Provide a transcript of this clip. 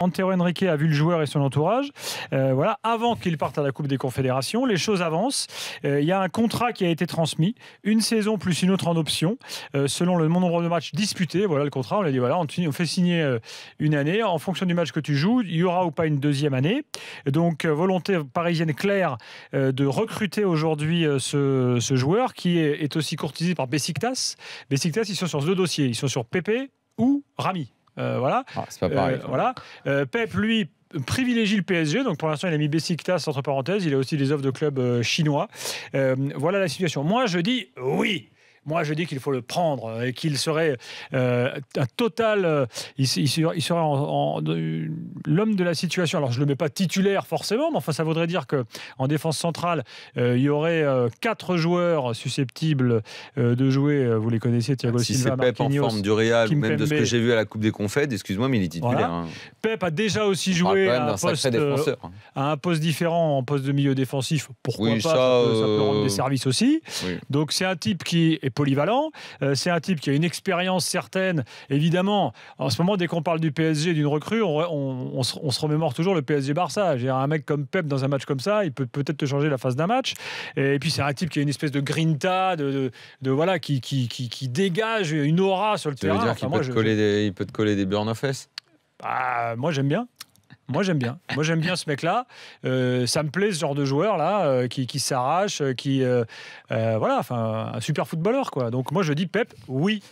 Antero Henrique a vu le joueur et son entourage. Euh, voilà, avant qu'il parte à la Coupe des Confédérations, les choses avancent. Euh, il y a un contrat qui a été transmis, une saison plus une autre en option, euh, selon le nombre de matchs disputés. Voilà le contrat. On a dit voilà, on, fait signer une année en fonction du match que tu joues. Il y aura ou pas une deuxième année. Donc volonté parisienne claire de recruter aujourd'hui ce, joueur qui est, aussi courtisé par Besiktas. Besiktas, ils sont sur deux dossiers. Ils sont sur Pepe ou Rami. Euh, voilà. Ah, euh, voilà. Euh, Pep, lui, privilégie le PSG. Donc pour l'instant, il a mis Besiktas entre parenthèses. Il a aussi des offres de clubs chinois. voilà la situation. Moi, je dis oui. Moi, je dis qu'il faut le prendre euh, et qu'il serait euh, un total. Euh, il, serait en, l'homme de la situation. Alors, je ne le mets pas titulaire forcément, mais enfin, ça voudrait dire que en défense centrale, il y aurait quatre joueurs susceptibles de jouer. Vous les connaissez, Thiago si Silva, Pep en forme du Real, même de ce que j'ai vu à la Coupe des Confettes, excuse-moi, mais il est titulaire. Hein. Pep a déjà aussi joué hein. à un, poste, différent, en poste de milieu défensif. Pourquoi pas ça, peut, rendre des services aussi. Donc, c'est un type qui polyvalent. Euh, c'est un type qui a une expérience certaine. Évidemment, en ce moment, dès qu'on parle du PSG, et d'une recrue, on, se, remémore toujours le PSG-Barça. Un mec comme Pep dans un match comme ça, il peut peut-être te changer la face d'un match. Et, puis, c'est un type qui a une espèce de grinta, de, de, voilà, qui, qui, qui, qui, dégage une aura sur le terrain. il, peut te coller des burn-offs ah, moi j'aime bien. Moi, j'aime bien. Moi, j'aime bien ce mec-là. Euh, ça me plaît ce genre de joueur-là euh, qui, qui s'arrache, euh, qui. voilà, enfin, un super footballeur, quoi. Donc, moi, je dis Pep, oui.